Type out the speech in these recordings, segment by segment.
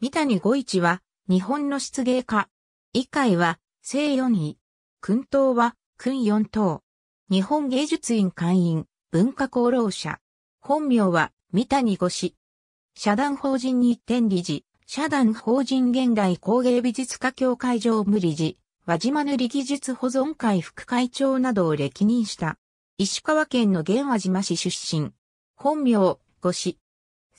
三谷五一は、日本の出芸家。以回は、正四位。訓東は、訓四等。日本芸術院会員、文化功労者。本名は、三谷五氏。社団法人日展理事、社団法人現代工芸美術家協会常務理事、輪島塗技術保存会副会長などを歴任した。石川県の現和島市出身。本名、五氏。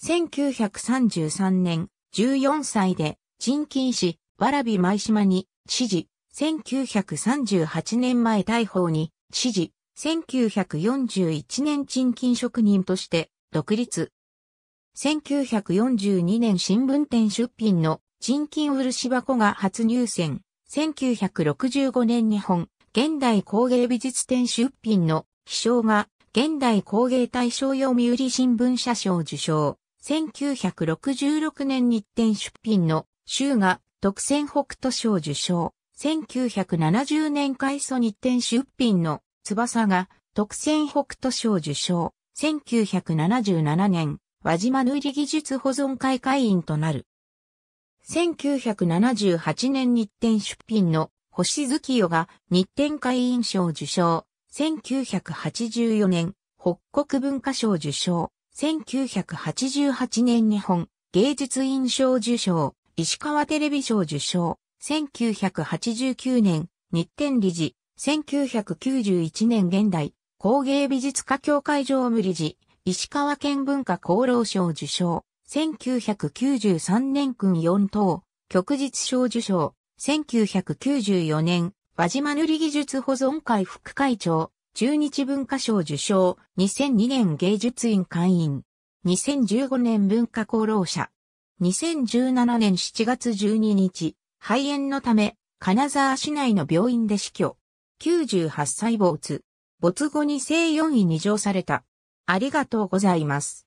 1933年、14歳で、陳金市、び舞島に、知事、1938年前大砲に、知事、1941年陳金職人として、独立。1942年新聞店出品の、陳金漆箱が初入選。1965年日本、現代工芸美術展出品の、秘書が、現代工芸大賞読売新聞社賞受賞。1966年日展出品の州が特選北斗賞受賞。1970年開祖日展出品の翼が特選北斗賞受賞。1977年、輪島塗技術保存会会員となる。1978年日展出品の星月夜が日展会員賞受賞。1984年、北国文化賞受賞。1988年日本芸術院賞受賞、石川テレビ賞受賞、1989年日展理事、1991年現代工芸美術家協会常務理事、石川県文化功労賞受賞、1993年君4等、旭日賞受賞、1994年、輪島塗技術保存会副会長、中日文化賞受賞、2002年芸術院会員、2015年文化功労者、2017年7月12日、肺炎のため、金沢市内の病院で死去、98歳没、没後に正4位に乗された。ありがとうございます。